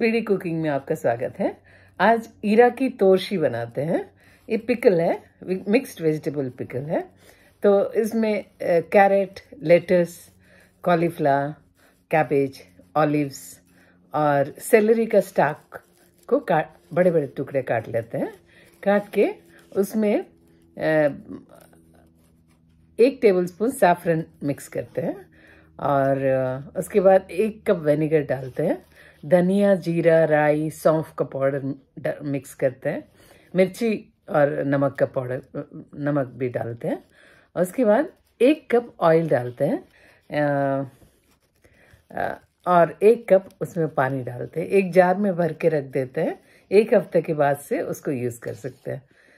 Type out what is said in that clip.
speedy cooking में आपका स्वागत है आज ईरा की तोरशी बनाते हैं ये पिकल है मिक्स्ड वेजिटेबल पिकल है तो इसमें carrot lettuce cauliflower cabbage olives और सेलरी का स्टाक को काट बड़े बड़े टुकड़े काट लेते हैं काट के उसमें एक टेबलस्पून सैफरन मिक्स करते हैं और उसके बाद एक कप वेनेगर डालते हैं धनिया जीरा राई सौंफ का पाउडर मिक्स करते हैं मिर्ची और नमक का पाउडर नमक भी डालते हैं उसके बाद एक कप ऑयल डालते हैं और एक कप उसमें पानी डालते हैं एक जार में भर के रख देते हैं एक हफ्ते के बाद से उसको यूज़ कर सकते हैं